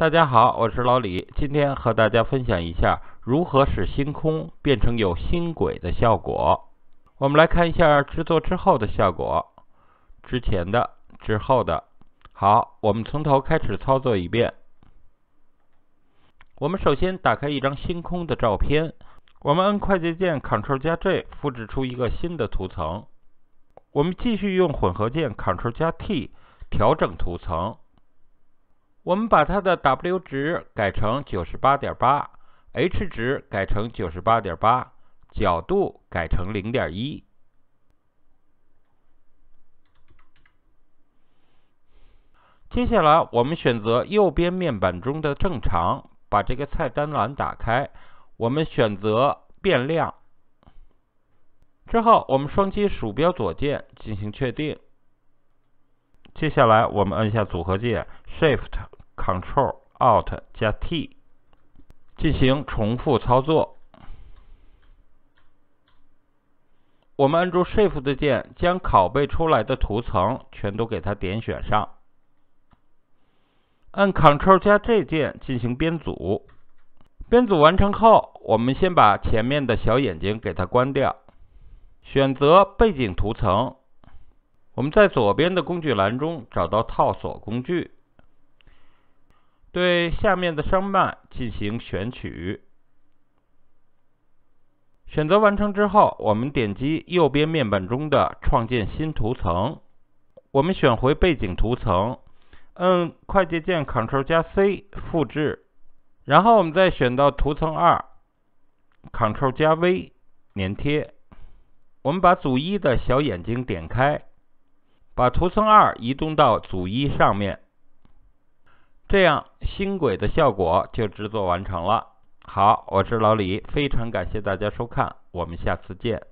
大家好，我是老李，今天和大家分享一下如何使星空变成有星轨的效果。我们来看一下制作之后的效果，之前的、之后的。好，我们从头开始操作一遍。我们首先打开一张星空的照片，我们按快捷键 Ctrl+J 加复制出一个新的图层。我们继续用混合键 Ctrl+T 加调整图层。我们把它的 W 值改成 98.8，H 值改成98.8，角度改成0.1。接下来我们选择右边面板中的“正常”，把这个菜单栏打开，我们选择“变量”，之后我们双击鼠标左键进行确定。接下来我们按下组合键 Shift Control Alt 加 T，进行重复操作。我们按住 Shift 的键，将拷贝出来的图层全都给它点选上，按 c t r l 加 J 键进行编组。编组完成后，我们先把前面的小眼睛给它关掉，选择背景图层。我们在左边的工具栏中找到套索工具，对下面的声脉进行选取。选择完成之后，我们点击右边面板中的创建新图层。我们选回背景图层，摁快捷键 c t r l 加 C 复制，然后我们再选到图层二 c t r l 加 V 粘贴。我们把组一的小眼睛点开。把图层二移动到组一上面，这样新轨的效果就制作完成了。好，我是老李，非常感谢大家收看，我们下次见。